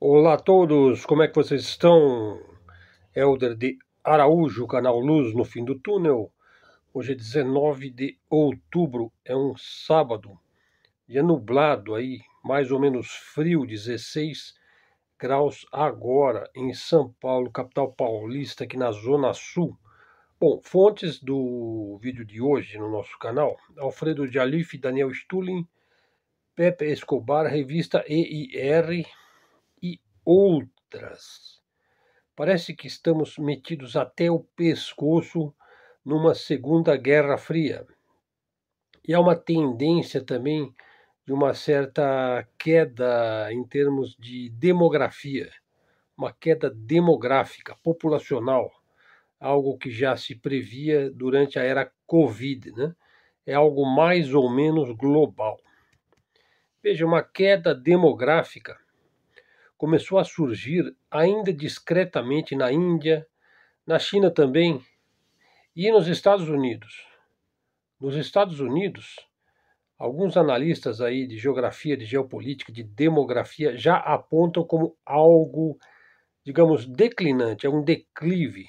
Olá a todos, como é que vocês estão? É Helder de Araújo, canal Luz no fim do túnel. Hoje é 19 de outubro, é um sábado. E é nublado aí, mais ou menos frio, 16 graus agora em São Paulo, capital paulista, aqui na Zona Sul. Bom, fontes do vídeo de hoje no nosso canal: Alfredo de Daniel Stulin, Pepe Escobar, revista EIR outras. Parece que estamos metidos até o pescoço numa Segunda Guerra Fria. E há uma tendência também de uma certa queda em termos de demografia, uma queda demográfica, populacional, algo que já se previa durante a era Covid, né? É algo mais ou menos global. Veja, uma queda demográfica começou a surgir ainda discretamente na Índia, na China também e nos Estados Unidos. Nos Estados Unidos, alguns analistas aí de geografia, de geopolítica, de demografia já apontam como algo, digamos, declinante, é um declive.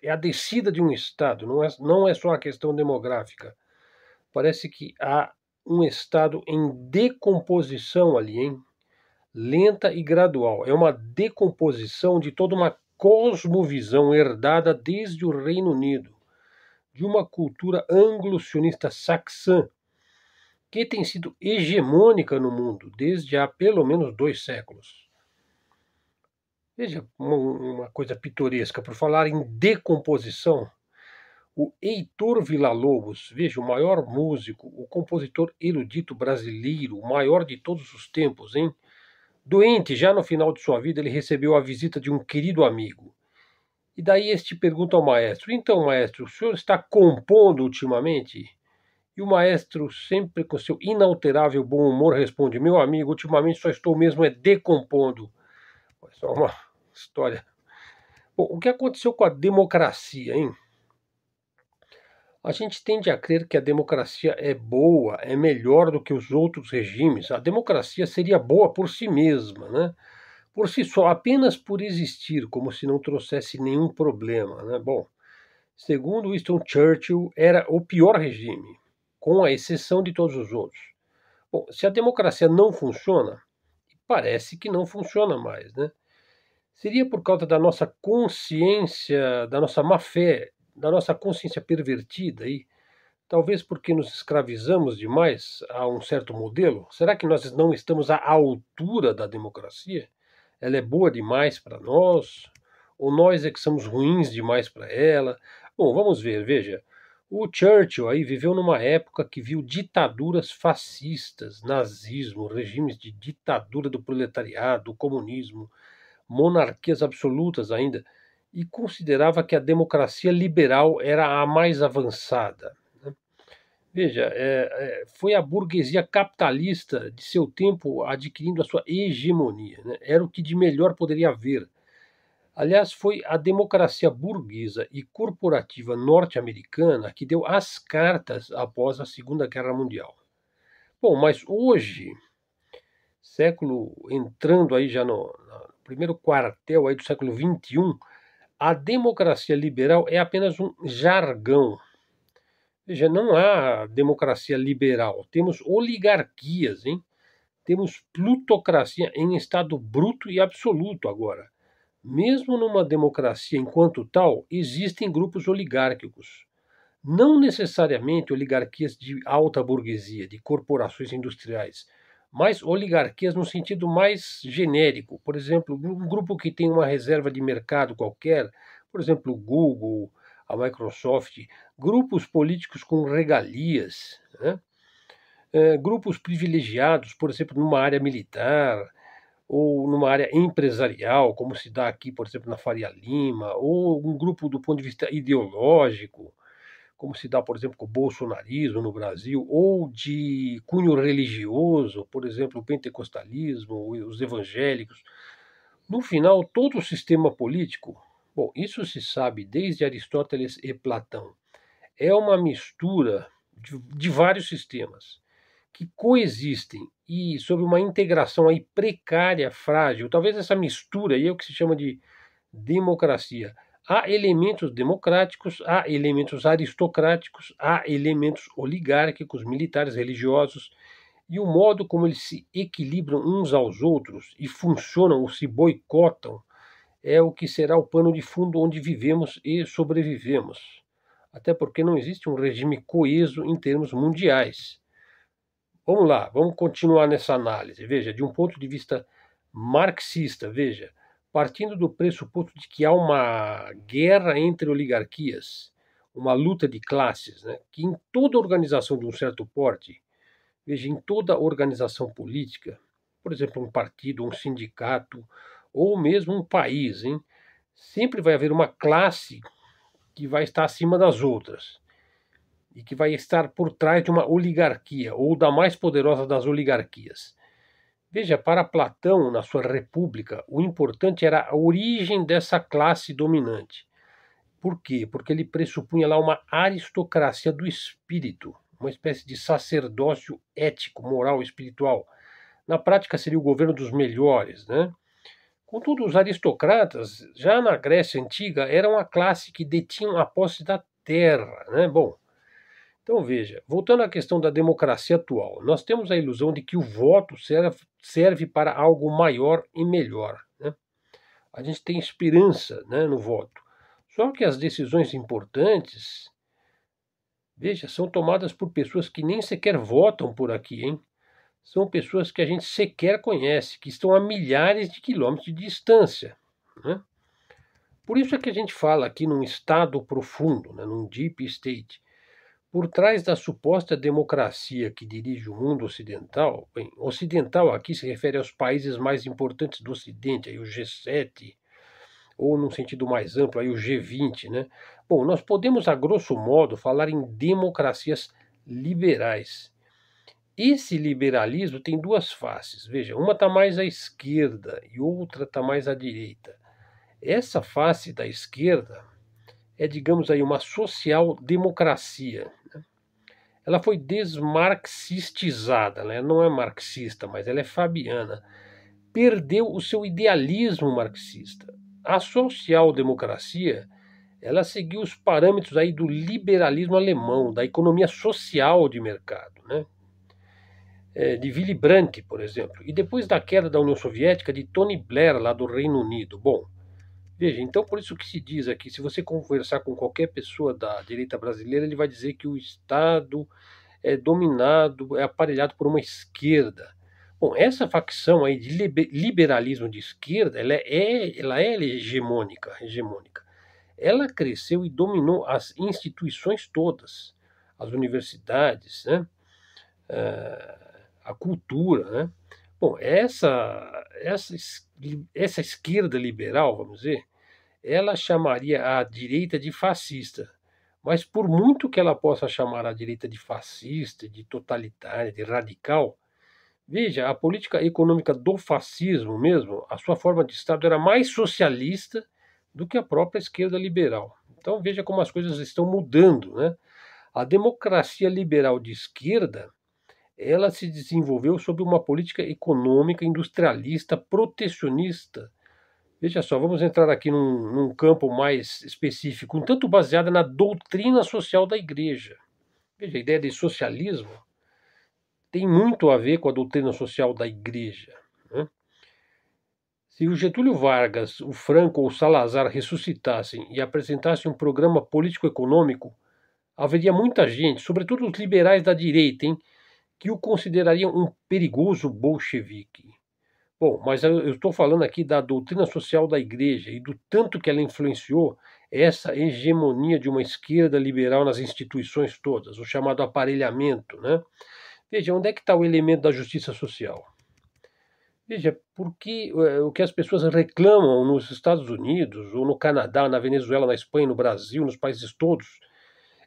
É a descida de um Estado, não é, não é só a questão demográfica. Parece que há um Estado em decomposição ali, hein? lenta e gradual. É uma decomposição de toda uma cosmovisão herdada desde o Reino Unido, de uma cultura anglo-sionista saxã, que tem sido hegemônica no mundo desde há pelo menos dois séculos. Veja uma, coisa pitoresca, por falar em decomposição, o Heitor Villa-Lobos, veja, o maior músico, o compositor erudito brasileiro, o maior de todos os tempos, hein? Doente, já no final de sua vida, ele recebeu a visita de um querido amigo. E daí este pergunta ao maestro: Então, maestro, o senhor está compondo ultimamente? E o maestro, sempre com seu inalterável bom humor, responde: Meu amigo, ultimamente só estou mesmo é decompondo. Só uma história. Bom, o que aconteceu com a democracia, hein? A gente tende a crer que a democracia é boa, é melhor do que os outros regimes. A democracia seria boa por si mesma, né? por si só, apenas por existir, como se não trouxesse nenhum problema. Né? Bom, segundo Winston Churchill, era o pior regime, com a exceção de todos os outros. Bom, se a democracia não funciona, parece que não funciona mais, né? Seria por causa da nossa consciência, da nossa má fé da nossa consciência pervertida aí, talvez porque nos escravizamos demais a um certo modelo? Será que nós não estamos à altura da democracia? Ela é boa demais para nós? Ou nós é que somos ruins demais para ela? Bom, vamos ver, veja. O Churchill aí viveu numa época que viu ditaduras fascistas, nazismo, regimes de ditadura do proletariado, comunismo, monarquias absolutas ainda e considerava que a democracia liberal era a mais avançada. Né? Veja, é, é, foi a burguesia capitalista de seu tempo adquirindo a sua hegemonia. Né? Era o que de melhor poderia haver. Aliás, foi a democracia burguesa e corporativa norte-americana que deu as cartas após a Segunda Guerra Mundial. Bom, mas hoje, século entrando aí já no, no primeiro quartel aí do século XXI, a democracia liberal é apenas um jargão. Veja, não há democracia liberal. Temos oligarquias, hein? Temos plutocracia em estado bruto e absoluto agora. Mesmo numa democracia enquanto tal, existem grupos oligárquicos. Não necessariamente oligarquias de alta burguesia, de corporações industriais mas oligarquias no sentido mais genérico. Por exemplo, um grupo que tem uma reserva de mercado qualquer, por exemplo, o Google, a Microsoft, grupos políticos com regalias, né? é, grupos privilegiados, por exemplo, numa área militar ou numa área empresarial, como se dá aqui, por exemplo, na Faria Lima, ou um grupo do ponto de vista ideológico, como se dá, por exemplo, com o bolsonarismo no Brasil, ou de cunho religioso, por exemplo, o pentecostalismo, os evangélicos. No final, todo o sistema político, bom, isso se sabe desde Aristóteles e Platão, é uma mistura de, de vários sistemas que coexistem e sob uma integração aí precária, frágil. Talvez essa mistura aí é o que se chama de democracia Há elementos democráticos, há elementos aristocráticos, há elementos oligárquicos, militares, religiosos, e o modo como eles se equilibram uns aos outros e funcionam ou se boicotam é o que será o pano de fundo onde vivemos e sobrevivemos. Até porque não existe um regime coeso em termos mundiais. Vamos lá, vamos continuar nessa análise. Veja, de um ponto de vista marxista, veja, partindo do pressuposto de que há uma guerra entre oligarquias, uma luta de classes, né? que em toda organização de um certo porte, veja, em toda organização política, por exemplo, um partido, um sindicato, ou mesmo um país, hein? sempre vai haver uma classe que vai estar acima das outras e que vai estar por trás de uma oligarquia ou da mais poderosa das oligarquias. Veja, para Platão, na sua República, o importante era a origem dessa classe dominante. Por quê? Porque ele pressupunha lá uma aristocracia do espírito, uma espécie de sacerdócio ético, moral, espiritual. Na prática, seria o governo dos melhores, né? Contudo, os aristocratas, já na Grécia Antiga, eram a classe que detinham a posse da terra. Né? Bom, então veja, voltando à questão da democracia atual, nós temos a ilusão de que o voto serve, serve para algo maior e melhor. Né? A gente tem esperança né, no voto. Só que as decisões importantes, veja, são tomadas por pessoas que nem sequer votam por aqui, hein? São pessoas que a gente sequer conhece, que estão a milhares de quilômetros de distância. Né? Por isso é que a gente fala aqui num estado profundo, né, num deep state por trás da suposta democracia que dirige o mundo ocidental, bem, ocidental aqui se refere aos países mais importantes do Ocidente, aí o G7, ou num sentido mais amplo, aí o G20, né? Bom, nós podemos, a grosso modo, falar em democracias liberais. Esse liberalismo tem duas faces, veja, uma está mais à esquerda e outra está mais à direita. Essa face da esquerda é, digamos aí, uma social-democracia ela foi desmarxistizada, né? não é marxista, mas ela é fabiana, perdeu o seu idealismo marxista. A social-democracia ela seguiu os parâmetros aí do liberalismo alemão, da economia social de mercado, né? É, de Willy Brandt, por exemplo, e depois da queda da União Soviética, de Tony Blair, lá do Reino Unido. Bom, Veja, então por isso que se diz aqui, se você conversar com qualquer pessoa da direita brasileira, ele vai dizer que o Estado é dominado, é aparelhado por uma esquerda. Bom, essa facção aí de liberalismo de esquerda, ela é, ela é hegemônica, hegemônica. Ela cresceu e dominou as instituições todas, as universidades, né? Ah, a cultura, né? Bom, essa, essa, essa esquerda liberal, vamos dizer, ela chamaria a direita de fascista. Mas por muito que ela possa chamar a direita de fascista, de totalitária, de radical, veja, a política econômica do fascismo mesmo, a sua forma de Estado era mais socialista do que a própria esquerda liberal. Então veja como as coisas estão mudando, né? A democracia liberal de esquerda, ela se desenvolveu sob uma política econômica industrialista protecionista Veja só, vamos entrar aqui num, num campo mais específico, um tanto baseada na doutrina social da igreja. Veja, a ideia de socialismo tem muito a ver com a doutrina social da igreja. Né? Se o Getúlio Vargas, o Franco ou o Salazar ressuscitassem e apresentassem um programa político-econômico, haveria muita gente, sobretudo os liberais da direita, hein, que o considerariam um perigoso bolchevique. Bom, mas eu estou falando aqui da doutrina social da igreja e do tanto que ela influenciou essa hegemonia de uma esquerda liberal nas instituições todas, o chamado aparelhamento. Né? Veja, onde é que está o elemento da justiça social? Veja, porque eh, o que as pessoas reclamam nos Estados Unidos, ou no Canadá, na Venezuela, na Espanha, no Brasil, nos países todos,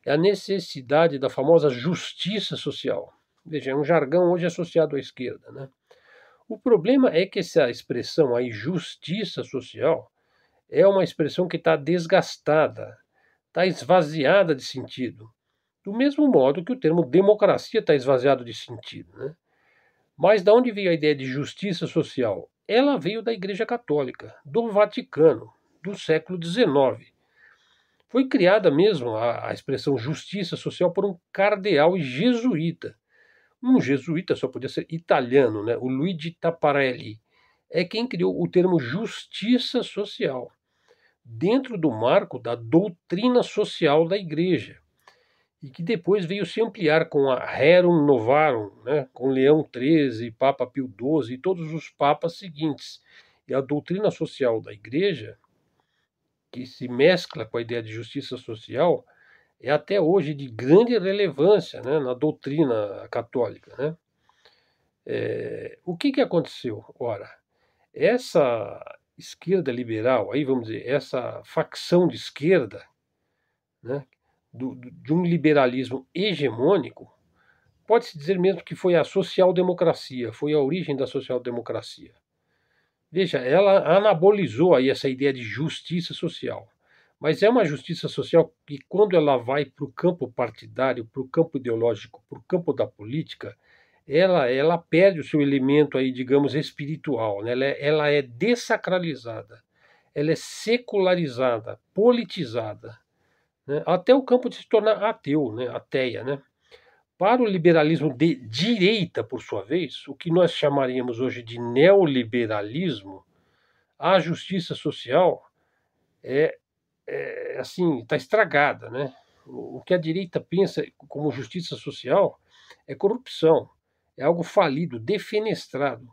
é a necessidade da famosa justiça social. Veja, é um jargão hoje associado à esquerda, né? O problema é que essa expressão, a injustiça social, é uma expressão que está desgastada, está esvaziada de sentido. Do mesmo modo que o termo democracia está esvaziado de sentido. Né? Mas de onde veio a ideia de justiça social? Ela veio da Igreja Católica, do Vaticano, do século XIX. Foi criada mesmo a, a expressão justiça social por um cardeal jesuíta, um jesuíta só podia ser italiano, né? o Luigi Taparelli, é quem criou o termo justiça social, dentro do marco da doutrina social da Igreja, e que depois veio se ampliar com a Rerum Novarum, né? com Leão XIII, Papa Pio XII e todos os papas seguintes. E a doutrina social da Igreja, que se mescla com a ideia de justiça social, é até hoje de grande relevância né, na doutrina católica. Né? É, o que, que aconteceu? Ora, essa esquerda liberal, aí vamos dizer, essa facção de esquerda, né, do, do, de um liberalismo hegemônico, pode-se dizer mesmo que foi a social-democracia, foi a origem da social-democracia. Veja, ela anabolizou aí essa ideia de justiça social. Mas é uma justiça social que, quando ela vai para o campo partidário, para o campo ideológico, para o campo da política, ela, ela perde o seu elemento aí, digamos, espiritual. Né? Ela, é, ela é dessacralizada, ela é secularizada, politizada, né? até o campo de se tornar ateu, né? ateia. Né? Para o liberalismo de direita, por sua vez, o que nós chamaríamos hoje de neoliberalismo, a justiça social é é, assim, está estragada, né? O que a direita pensa como justiça social é corrupção, é algo falido, defenestrado.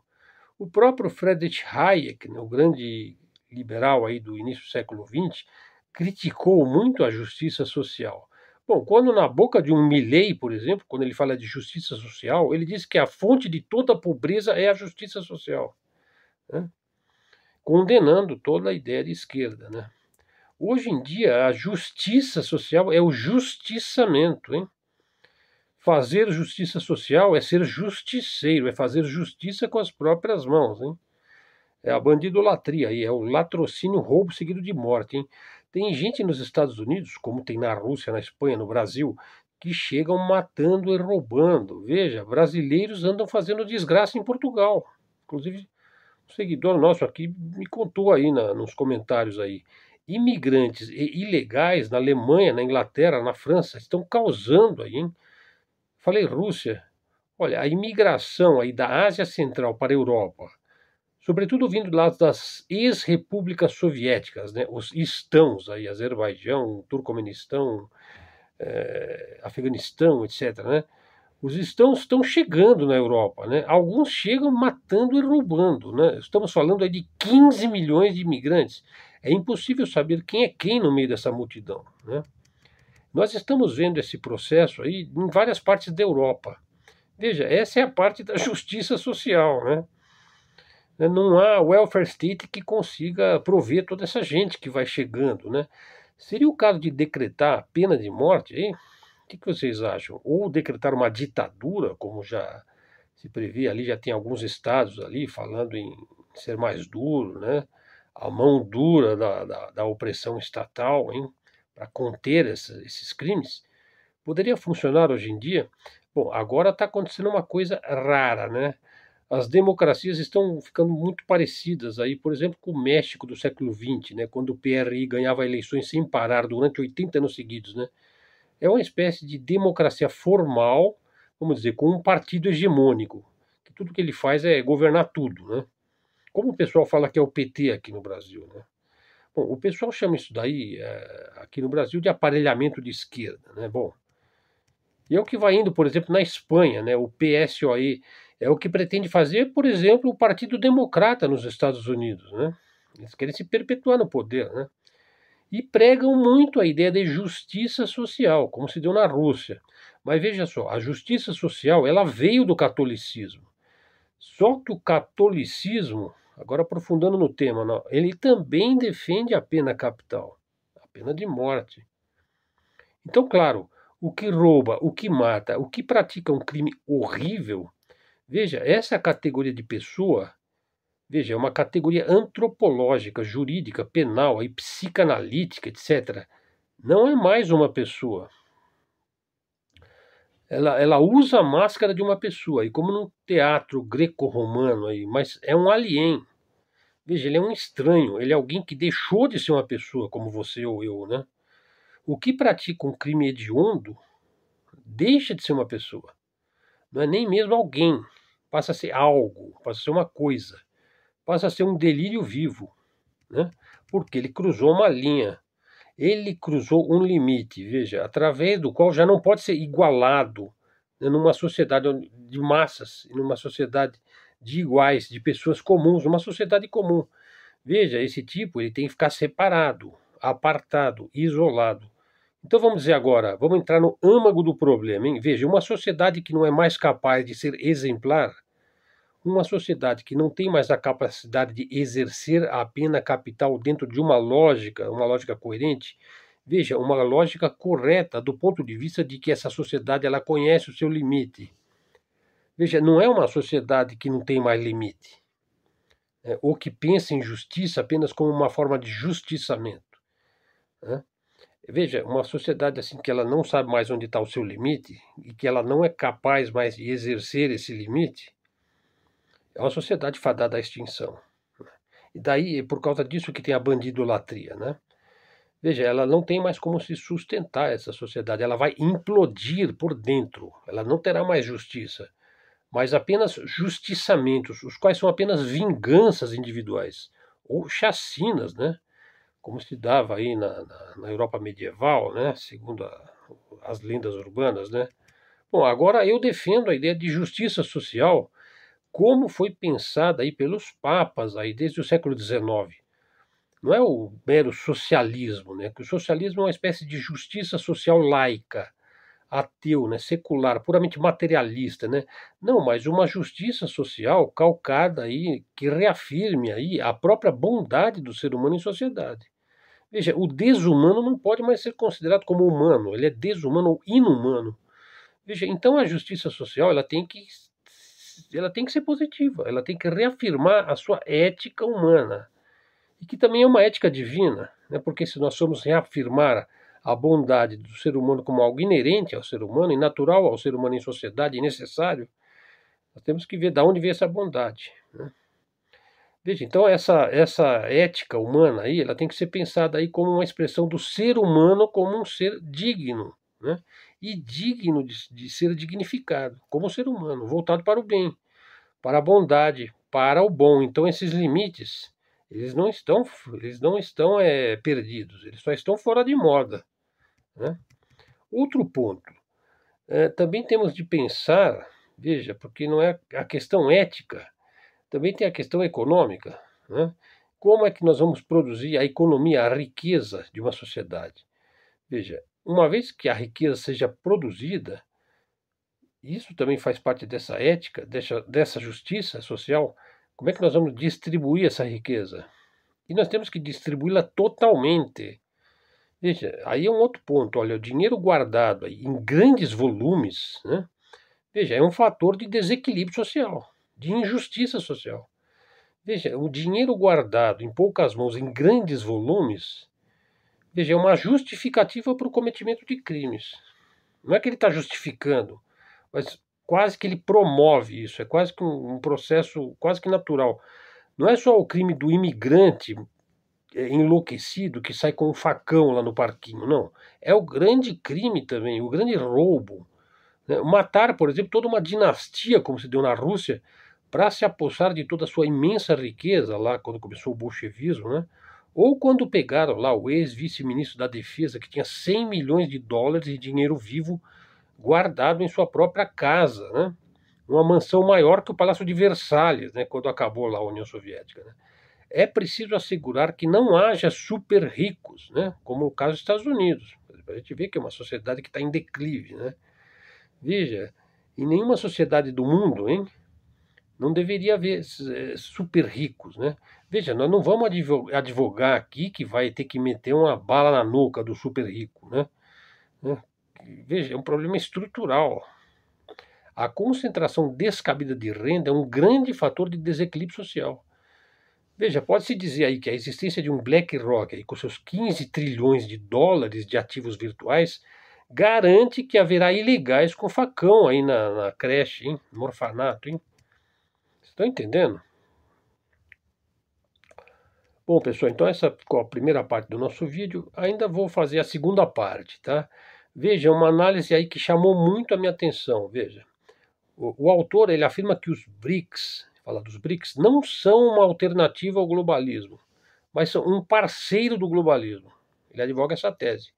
O próprio Friedrich Hayek, né, o grande liberal aí do início do século XX, criticou muito a justiça social. Bom, quando na boca de um Milley, por exemplo, quando ele fala de justiça social, ele diz que a fonte de toda a pobreza é a justiça social, né? condenando toda a ideia de esquerda, né? Hoje em dia, a justiça social é o justiçamento, hein? Fazer justiça social é ser justiceiro, é fazer justiça com as próprias mãos, hein? É a bandidolatria aí, é o latrocínio, roubo seguido de morte, hein? Tem gente nos Estados Unidos, como tem na Rússia, na Espanha, no Brasil, que chegam matando e roubando. Veja, brasileiros andam fazendo desgraça em Portugal. Inclusive, um seguidor nosso aqui me contou aí na, nos comentários aí imigrantes ilegais na Alemanha, na Inglaterra, na França estão causando aí, hein? Falei Rússia. Olha, a imigração aí da Ásia Central para a Europa, sobretudo vindo do lado das ex-repúblicas soviéticas, né? Os estãos aí, Azerbaijão, Turcomenistão, é, Afeganistão, etc, né? Os estãos estão chegando na Europa, né? Alguns chegam matando e roubando, né? Estamos falando aí de 15 milhões de imigrantes é impossível saber quem é quem no meio dessa multidão. Né? Nós estamos vendo esse processo aí em várias partes da Europa. Veja, essa é a parte da justiça social. Né? Não há welfare state que consiga prover toda essa gente que vai chegando. Né? Seria o caso de decretar a pena de morte aí? O que, que vocês acham? Ou decretar uma ditadura, como já se prevê ali, já tem alguns estados ali falando em ser mais duro, né? a mão dura da, da, da opressão estatal para conter esses, esses crimes, poderia funcionar hoje em dia? Bom, agora está acontecendo uma coisa rara, né? As democracias estão ficando muito parecidas aí, por exemplo, com o México do século XX, né? Quando o PRI ganhava eleições sem parar durante 80 anos seguidos, né? É uma espécie de democracia formal, vamos dizer, com um partido hegemônico, que tudo que ele faz é governar tudo, né? como o pessoal fala que é o PT aqui no Brasil, né? Bom, o pessoal chama isso daí, é, aqui no Brasil, de aparelhamento de esquerda, né? Bom, e é o que vai indo, por exemplo, na Espanha, né? O PSOE é o que pretende fazer, por exemplo, o Partido Democrata nos Estados Unidos, né? Eles querem se perpetuar no poder, né? E pregam muito a ideia de justiça social, como se deu na Rússia. Mas veja só, a justiça social, ela veio do catolicismo. Só que o catolicismo Agora, aprofundando no tema, não, ele também defende a pena capital, a pena de morte. Então, claro, o que rouba, o que mata, o que pratica um crime horrível, veja, essa categoria de pessoa, veja, é uma categoria antropológica, jurídica, penal e psicanalítica, etc. Não é mais uma pessoa. Ela, ela usa a máscara de uma pessoa, e como no teatro greco-romano, aí, mas é um alien. Veja, ele é um estranho, ele é alguém que deixou de ser uma pessoa como você ou eu, né? O que pratica um crime hediondo deixa de ser uma pessoa. Não é nem mesmo alguém. Passa a ser algo, passa a ser uma coisa. Passa a ser um delírio vivo, né? Porque ele cruzou uma linha. Ele cruzou um limite, veja, através do qual já não pode ser igualado né, numa sociedade de massas, numa sociedade de iguais, de pessoas comuns, uma sociedade comum. Veja, esse tipo ele tem que ficar separado, apartado, isolado. Então vamos dizer agora, vamos entrar no âmago do problema, hein? Veja, uma sociedade que não é mais capaz de ser exemplar, uma sociedade que não tem mais a capacidade de exercer a pena capital dentro de uma lógica, uma lógica coerente, veja, uma lógica correta do ponto de vista de que essa sociedade ela conhece o seu limite. Veja, não é uma sociedade que não tem mais limite, né? ou que pensa em justiça apenas como uma forma de justiçamento. Né? Veja, uma sociedade assim que ela não sabe mais onde está o seu limite e que ela não é capaz mais de exercer esse limite, é uma sociedade fadada à extinção. E daí, é por causa disso que tem a bandidolatria, né? Veja, ela não tem mais como se sustentar essa sociedade, ela vai implodir por dentro, ela não terá mais justiça mas apenas justiçamentos, os quais são apenas vinganças individuais, ou chacinas, né? como se dava aí na, na, na Europa medieval, né? segundo a, as lendas urbanas. Né? Bom, agora eu defendo a ideia de justiça social, como foi pensada aí pelos papas aí desde o século XIX. Não é o mero socialismo, né? que o socialismo é uma espécie de justiça social laica, ateu, né, secular, puramente materialista, né? Não, mas uma justiça social calcada aí que reafirme aí a própria bondade do ser humano em sociedade. Veja, o desumano não pode mais ser considerado como humano, ele é desumano ou inumano. Veja, então a justiça social, ela tem que ela tem que ser positiva, ela tem que reafirmar a sua ética humana, e que também é uma ética divina, né? porque se nós formos reafirmar a bondade do ser humano como algo inerente ao ser humano e natural ao ser humano em sociedade e é necessário, nós temos que ver de onde vem essa bondade. Né? Veja, então essa, essa ética humana aí, ela tem que ser pensada aí como uma expressão do ser humano como um ser digno, né? E digno de, de ser dignificado, como ser humano, voltado para o bem, para a bondade, para o bom. Então esses limites, eles não estão, eles não estão é, perdidos, eles só estão fora de moda. Né? Outro ponto, é, também temos de pensar, veja, porque não é a questão ética, também tem a questão econômica. Né? Como é que nós vamos produzir a economia, a riqueza de uma sociedade? Veja, uma vez que a riqueza seja produzida, isso também faz parte dessa ética, dessa, dessa justiça social. Como é que nós vamos distribuir essa riqueza? E nós temos que distribuí-la totalmente. Veja, aí é um outro ponto. Olha, o dinheiro guardado em grandes volumes, né? veja, é um fator de desequilíbrio social, de injustiça social. Veja, o dinheiro guardado em poucas mãos, em grandes volumes, veja, é uma justificativa para o cometimento de crimes. Não é que ele está justificando, mas quase que ele promove isso, é quase que um, um processo quase que natural. Não é só o crime do imigrante é, enlouquecido que sai com um facão lá no parquinho. Não. É o grande crime também, o grande roubo. Né? Matar, por exemplo, toda uma dinastia, como se deu na Rússia, para se apossar de toda a sua imensa riqueza lá quando começou o bolchevismo, né? Ou quando pegaram lá o ex-vice-ministro da Defesa, que tinha 100 milhões de dólares de dinheiro vivo guardado em sua própria casa, né? Uma mansão maior que o Palácio de Versalhes, né? Quando acabou lá a União Soviética, né? é preciso assegurar que não haja super ricos, né? como o caso dos Estados Unidos. A gente vê que é uma sociedade que está em declive. Né? Veja, em nenhuma sociedade do mundo hein, não deveria haver eh, super ricos. Né? Veja, nós não vamos advogar aqui que vai ter que meter uma bala na nuca do super rico. Né? né? Veja, é um problema estrutural. A concentração descabida de renda é um grande fator de desequilíbrio social Veja, pode-se dizer aí que a existência de um BlackRock aí, com seus 15 trilhões de dólares de ativos virtuais garante que haverá ilegais com facão aí na, na creche, hein? no orfanato. Hein? Vocês estão entendendo? Bom, pessoal, então essa ficou a primeira parte do nosso vídeo. Ainda vou fazer a segunda parte, tá? Veja, uma análise aí que chamou muito a minha atenção, veja. O, o autor, ele afirma que os BRICS, fala dos BRICS, não são uma alternativa ao globalismo, mas são um parceiro do globalismo. Ele advoga essa tese.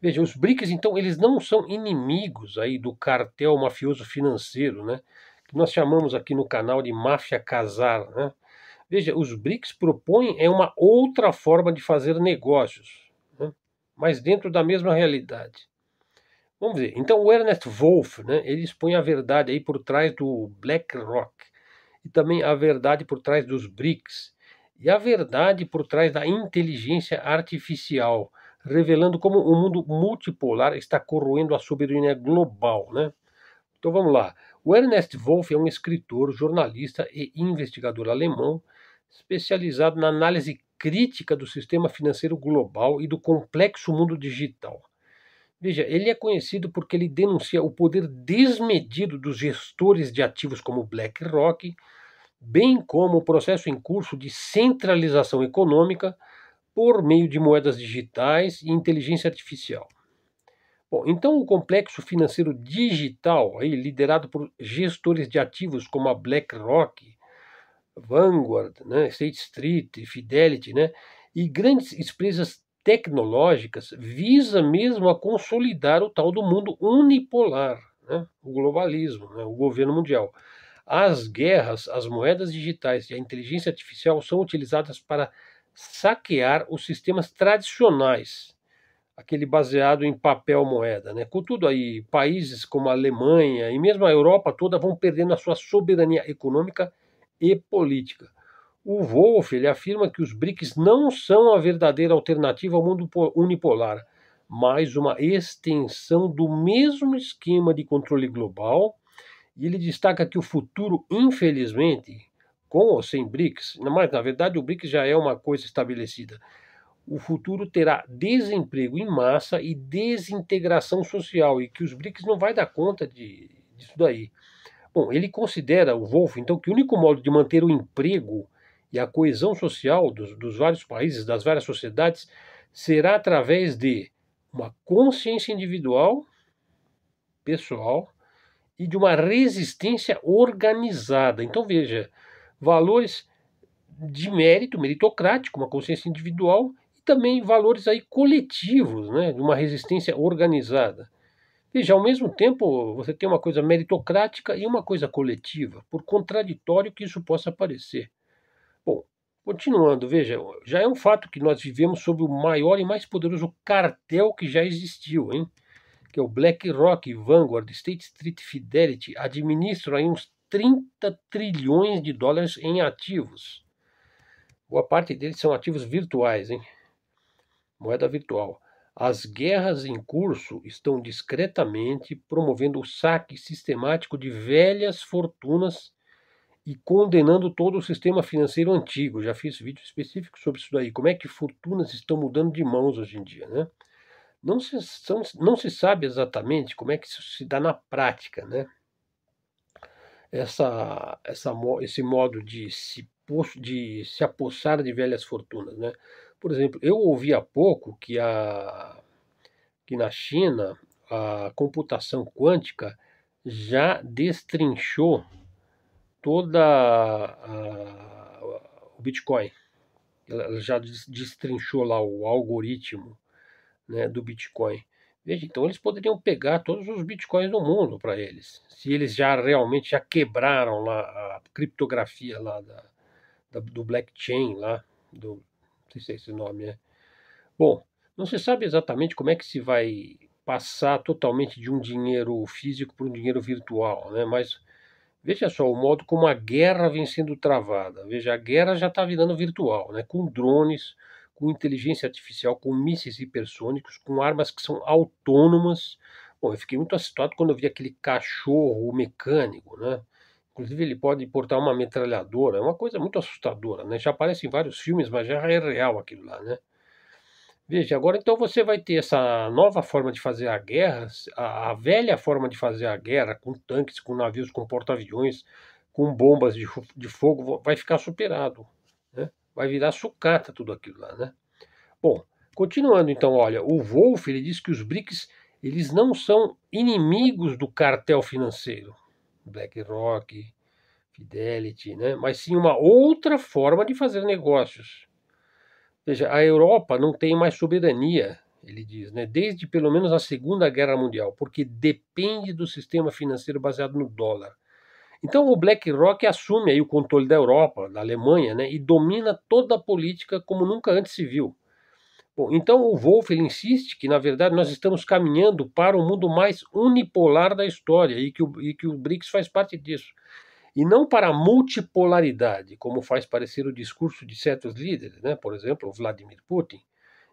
Veja, os BRICS, então, eles não são inimigos aí do cartel mafioso financeiro, né? Que nós chamamos aqui no canal de máfia casar, né? Veja, os BRICS propõem é uma outra forma de fazer negócios, né? mas dentro da mesma realidade. Vamos ver. Então, o Ernest Wolff, né? Ele expõe a verdade aí por trás do BlackRock e também a verdade por trás dos BRICS e a verdade por trás da inteligência artificial, revelando como o mundo multipolar está corroendo a soberania global, né? Então vamos lá. O Ernest Wolff é um escritor, jornalista e investigador alemão especializado na análise crítica do sistema financeiro global e do complexo mundo digital. Veja, ele é conhecido porque ele denuncia o poder desmedido dos gestores de ativos como BlackRock, bem como o processo em curso de centralização econômica por meio de moedas digitais e inteligência artificial. Bom, então o complexo financeiro digital, aí, liderado por gestores de ativos como a BlackRock, Vanguard, né, State Street, Fidelity, né, e grandes empresas tecnológicas visa mesmo a consolidar o tal do mundo unipolar, né? o globalismo, né? o governo mundial. As guerras, as moedas digitais e a inteligência artificial são utilizadas para saquear os sistemas tradicionais, aquele baseado em papel moeda. Né? Contudo, aí, países como a Alemanha e mesmo a Europa toda vão perdendo a sua soberania econômica e política. O Wolff ele afirma que os BRICS não são a verdadeira alternativa ao mundo unipolar, mas uma extensão do mesmo esquema de controle global. E ele destaca que o futuro, infelizmente, com ou sem BRICS, mas na verdade o BRICS já é uma coisa estabelecida, o futuro terá desemprego em massa e desintegração social, e que os BRICS não vai dar conta de, disso daí. Bom, ele considera, o Wolff, então, que o único modo de manter o emprego e a coesão social dos, dos vários países, das várias sociedades, será através de uma consciência individual, pessoal, e de uma resistência organizada. Então, veja, valores de mérito, meritocrático, uma consciência individual e também valores aí coletivos, né, de uma resistência organizada. Veja, ao mesmo tempo, você tem uma coisa meritocrática e uma coisa coletiva, por contraditório que isso possa parecer. Continuando, veja, já é um fato que nós vivemos sob o maior e mais poderoso cartel que já existiu, hein? que é o BlackRock, Vanguard, State Street Fidelity, administram aí uns 30 trilhões de dólares em ativos. Boa parte deles são ativos virtuais, hein? moeda virtual. As guerras em curso estão discretamente promovendo o saque sistemático de velhas fortunas e condenando todo o sistema financeiro antigo. Já fiz vídeo específico sobre isso daí, como é que fortunas estão mudando de mãos hoje em dia, né? Não se, são, não se sabe exatamente como é que isso se dá na prática, né? Essa, essa, esse modo de se, de se apossar de velhas fortunas, né? Por exemplo, eu ouvi há pouco que, a, que na China a computação quântica já destrinchou toda a, o Bitcoin. Ela já destrinchou lá o algoritmo né, do Bitcoin. Veja, então eles poderiam pegar todos os bitcoins do mundo para eles, se eles já realmente já quebraram lá a criptografia lá da, da do blockchain lá, do, não sei se é esse nome é. Bom, não se sabe exatamente como é que se vai passar totalmente de um dinheiro físico para um dinheiro virtual, né? Mas Veja só o modo como a guerra vem sendo travada. Veja, a guerra já está virando virtual, né? com drones, com inteligência artificial, com mísseis hipersônicos, com armas que são autônomas. Bom, eu fiquei muito assustado quando eu vi aquele cachorro mecânico, né? Inclusive ele pode portar uma metralhadora, é uma coisa muito assustadora, né? Já aparece em vários filmes, mas já é real aquilo lá, né? Veja, agora então você vai ter essa nova forma de fazer a guerra, a, a velha forma de fazer a guerra, com tanques, com navios, com porta-aviões, com bombas de, de fogo, vai ficar superado. Né? Vai virar sucata tudo aquilo lá, né? Bom, continuando então, olha, o Wolf ele diz que os BRICS eles não são inimigos do cartel financeiro, BlackRock, Fidelity, né? Mas sim uma outra forma de fazer negócios Veja, a Europa não tem mais soberania, ele diz, né, desde pelo menos a Segunda Guerra Mundial, porque depende do sistema financeiro baseado no dólar. Então o BlackRock assume aí o controle da Europa, da Alemanha, né, e domina toda a política como nunca antes se viu. Bom, então o Wolff ele insiste que, na verdade, nós estamos caminhando para o um mundo mais unipolar da história e que o, e que o BRICS faz parte disso e não para a multipolaridade, como faz parecer o discurso de certos líderes, né? por exemplo, o Vladimir Putin.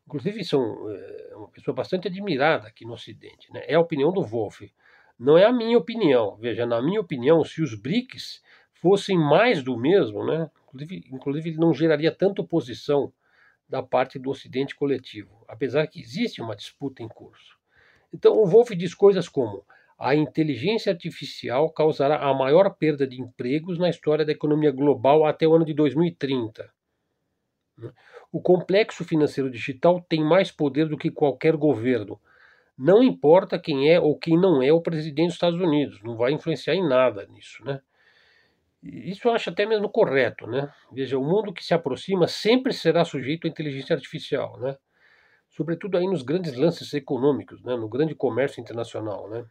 Inclusive, são é, uma pessoa bastante admirada aqui no Ocidente. Né? É a opinião do Wolff, não é a minha opinião. Veja, na minha opinião, se os BRICS fossem mais do mesmo, né? inclusive, inclusive não geraria tanta oposição da parte do Ocidente coletivo, apesar que existe uma disputa em curso. Então, o Wolff diz coisas como a inteligência artificial causará a maior perda de empregos na história da economia global até o ano de 2030. O complexo financeiro digital tem mais poder do que qualquer governo. Não importa quem é ou quem não é o presidente dos Estados Unidos, não vai influenciar em nada nisso, né? Isso eu acho até mesmo correto, né? Veja, o mundo que se aproxima sempre será sujeito à inteligência artificial, né? Sobretudo aí nos grandes lances econômicos, né? no grande comércio internacional, né?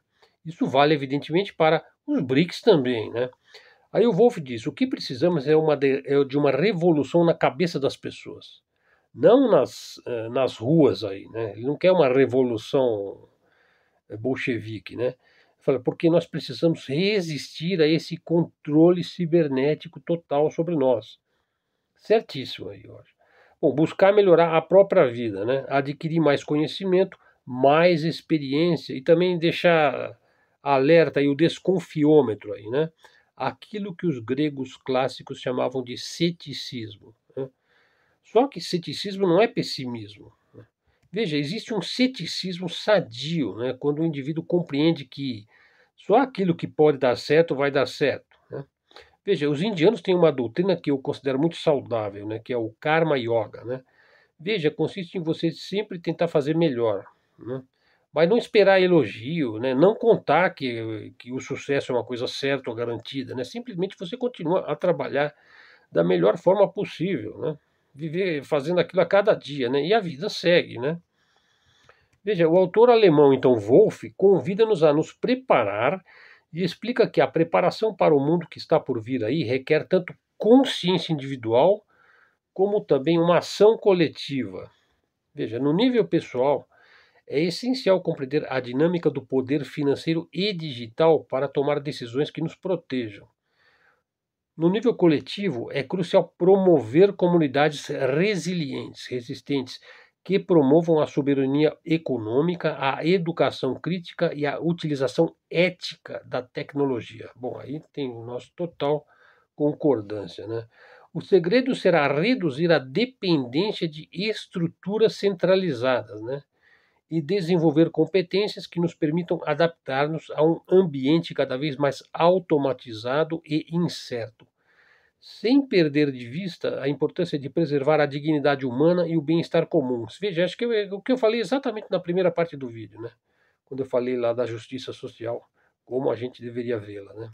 Isso vale, evidentemente, para os BRICS também, né? Aí o Wolf diz: o que precisamos é, uma de, é de uma revolução na cabeça das pessoas, não nas, eh, nas ruas aí, né? Ele não quer uma revolução eh, bolchevique, né? Fala, porque nós precisamos resistir a esse controle cibernético total sobre nós. Certíssimo aí, Jorge. Bom, buscar melhorar a própria vida, né? Adquirir mais conhecimento, mais experiência e também deixar alerta e o desconfiômetro aí, né? Aquilo que os gregos clássicos chamavam de ceticismo. Né? Só que ceticismo não é pessimismo. Né? Veja, existe um ceticismo sadio, né? Quando o indivíduo compreende que só aquilo que pode dar certo vai dar certo. Né? Veja, os indianos têm uma doutrina que eu considero muito saudável, né? Que é o karma yoga, né? Veja, consiste em você sempre tentar fazer melhor, né? mas não esperar elogio, né? não contar que, que o sucesso é uma coisa certa ou garantida, né? simplesmente você continua a trabalhar da melhor forma possível, né? viver fazendo aquilo a cada dia, né? e a vida segue. Né? Veja, o autor alemão, então, Wolff, convida-nos a nos preparar e explica que a preparação para o mundo que está por vir aí requer tanto consciência individual como também uma ação coletiva. Veja, no nível pessoal, é essencial compreender a dinâmica do poder financeiro e digital para tomar decisões que nos protejam. No nível coletivo, é crucial promover comunidades resilientes, resistentes, que promovam a soberania econômica, a educação crítica e a utilização ética da tecnologia. Bom, aí tem o nosso total concordância, né? O segredo será reduzir a dependência de estruturas centralizadas, né? e desenvolver competências que nos permitam adaptar-nos a um ambiente cada vez mais automatizado e incerto, sem perder de vista a importância de preservar a dignidade humana e o bem-estar comum. Veja, acho que eu, o que eu falei exatamente na primeira parte do vídeo, né? Quando eu falei lá da justiça social, como a gente deveria vê-la, né?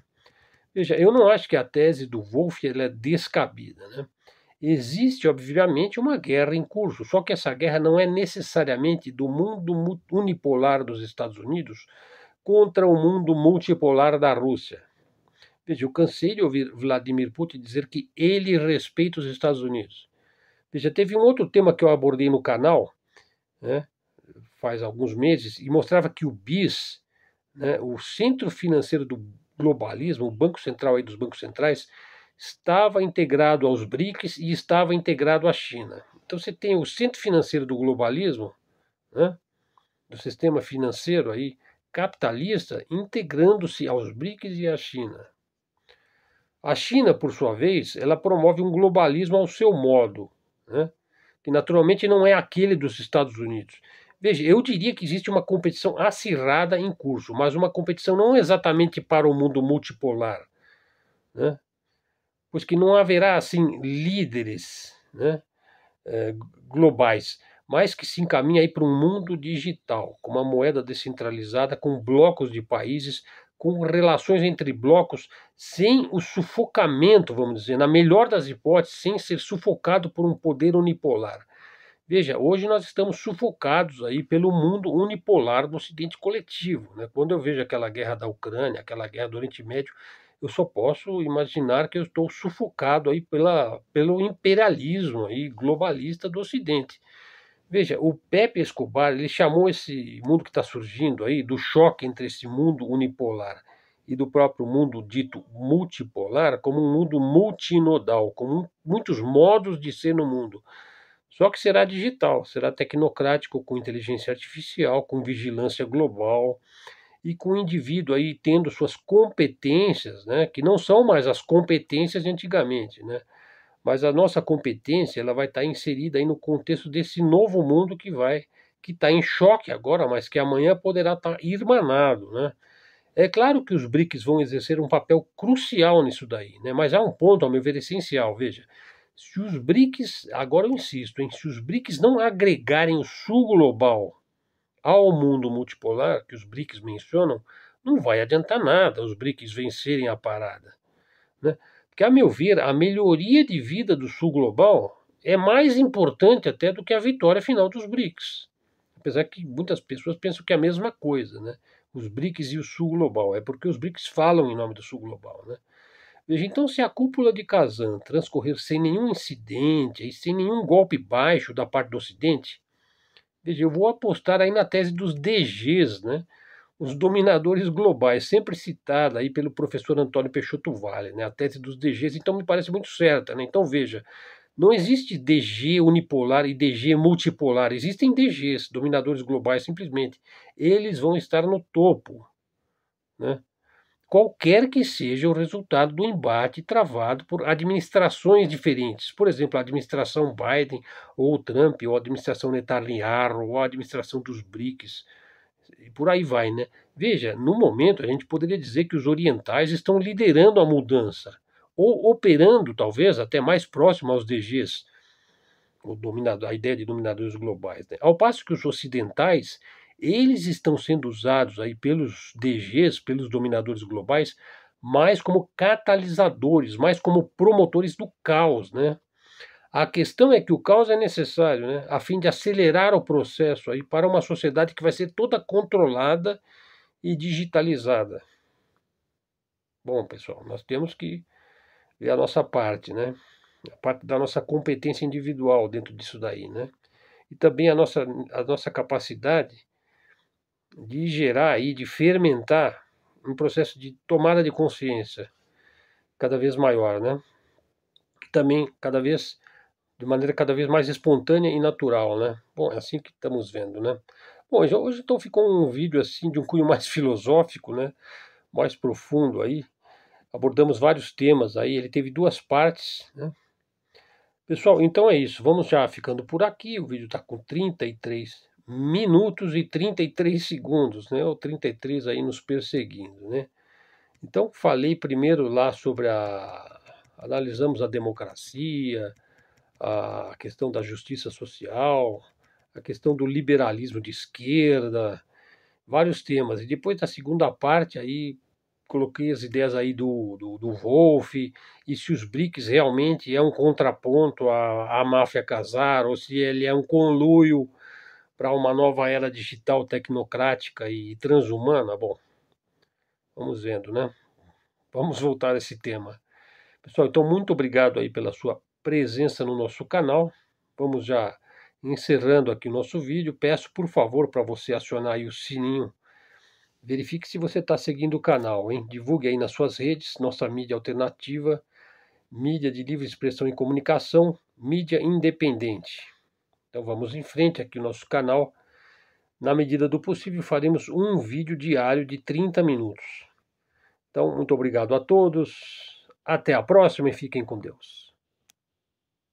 Veja, eu não acho que a tese do Wolff é descabida, né? Existe, obviamente, uma guerra em curso, só que essa guerra não é necessariamente do mundo unipolar dos Estados Unidos contra o mundo multipolar da Rússia. Veja, eu cansei de ouvir Vladimir Putin dizer que ele respeita os Estados Unidos. Veja, teve um outro tema que eu abordei no canal, né, faz alguns meses, e mostrava que o BIS, né, o centro financeiro do globalismo, o Banco Central aí dos bancos centrais, estava integrado aos BRICS e estava integrado à China. Então você tem o centro financeiro do globalismo, né, do sistema financeiro aí capitalista, integrando-se aos BRICS e à China. A China, por sua vez, ela promove um globalismo ao seu modo, né, que naturalmente não é aquele dos Estados Unidos. Veja, eu diria que existe uma competição acirrada em curso, mas uma competição não exatamente para o mundo multipolar, né? pois que não haverá assim líderes né, eh, globais, mas que se encaminha aí para um mundo digital, com uma moeda descentralizada, com blocos de países, com relações entre blocos, sem o sufocamento, vamos dizer, na melhor das hipóteses, sem ser sufocado por um poder unipolar. Veja, hoje nós estamos sufocados aí pelo mundo unipolar do ocidente coletivo. Né? Quando eu vejo aquela guerra da Ucrânia, aquela guerra do Oriente Médio, eu só posso imaginar que eu estou sufocado aí pela, pelo imperialismo aí globalista do ocidente. Veja, o Pepe Escobar ele chamou esse mundo que está surgindo aí do choque entre esse mundo unipolar e do próprio mundo dito multipolar como um mundo multinodal, com muitos modos de ser no mundo. Só que será digital, será tecnocrático com inteligência artificial, com vigilância global e com o indivíduo aí tendo suas competências, né, que não são mais as competências de antigamente, né? Mas a nossa competência, ela vai estar tá inserida aí no contexto desse novo mundo que vai que está em choque agora, mas que amanhã poderá estar tá irmanado, né? É claro que os BRICS vão exercer um papel crucial nisso daí, né? Mas há um ponto, ao meu ver, essencial, veja. Se os BRICS, agora eu insisto, hein, se os BRICS não agregarem o sul global ao mundo multipolar, que os BRICS mencionam, não vai adiantar nada os BRICS vencerem a parada. Né? Porque, a meu ver, a melhoria de vida do sul global é mais importante até do que a vitória final dos BRICS. Apesar que muitas pessoas pensam que é a mesma coisa, né? Os BRICS e o Sul Global. É porque os BRICS falam em nome do Sul Global, né? Veja, então, se a cúpula de Kazan transcorrer sem nenhum incidente e sem nenhum golpe baixo da parte do Ocidente, veja, eu vou apostar aí na tese dos DGs, né? os dominadores globais, sempre citada aí pelo professor Antônio Peixoto Vale, né? a tese dos DGs, então me parece muito certa. Né? Então, veja, não existe DG unipolar e DG multipolar, existem DGs, dominadores globais, simplesmente. Eles vão estar no topo, né? qualquer que seja o resultado do embate travado por administrações diferentes, por exemplo, a administração Biden ou Trump, ou a administração Netanyahu, ou a administração dos BRICS, e por aí vai, né? Veja, no momento a gente poderia dizer que os orientais estão liderando a mudança, ou operando talvez até mais próximo aos DGs, o dominado a ideia de dominadores globais, né? ao passo que os ocidentais eles estão sendo usados aí pelos DGs, pelos dominadores globais, mais como catalisadores, mais como promotores do caos, né? A questão é que o caos é necessário, né, a fim de acelerar o processo aí para uma sociedade que vai ser toda controlada e digitalizada. Bom, pessoal, nós temos que ver a nossa parte, né? A parte da nossa competência individual dentro disso daí, né? E também a nossa, a nossa capacidade de gerar e de fermentar um processo de tomada de consciência cada vez maior, né? Também cada vez de maneira cada vez mais espontânea e natural, né? Bom, é assim que estamos vendo, né? Bom, hoje então ficou um vídeo assim de um cunho mais filosófico, né? Mais profundo aí. Abordamos vários temas aí, ele teve duas partes, né? Pessoal, então é isso. Vamos já ficando por aqui. O vídeo está com 33 minutos e 33 segundos, né? Ou 33 aí nos perseguindo, né? Então falei primeiro lá sobre a analisamos a democracia, a questão da justiça social, a questão do liberalismo de esquerda, vários temas. E depois da segunda parte aí coloquei as ideias aí do, do, do Wolf e se os BRICS realmente é um contraponto à, à máfia casar ou se ele é um conluio para uma nova era digital, tecnocrática e transhumana? Bom, vamos vendo, né? Vamos voltar a esse tema. Pessoal, então muito obrigado aí pela sua presença no nosso canal. Vamos já encerrando aqui o nosso vídeo. Peço, por favor, para você acionar aí o sininho. Verifique se você está seguindo o canal, hein? Divulgue aí nas suas redes, nossa mídia alternativa, mídia de livre expressão e comunicação, mídia independente. Então vamos em frente aqui no nosso canal. Na medida do possível, faremos um vídeo diário de 30 minutos. Então, muito obrigado a todos. Até a próxima e fiquem com Deus.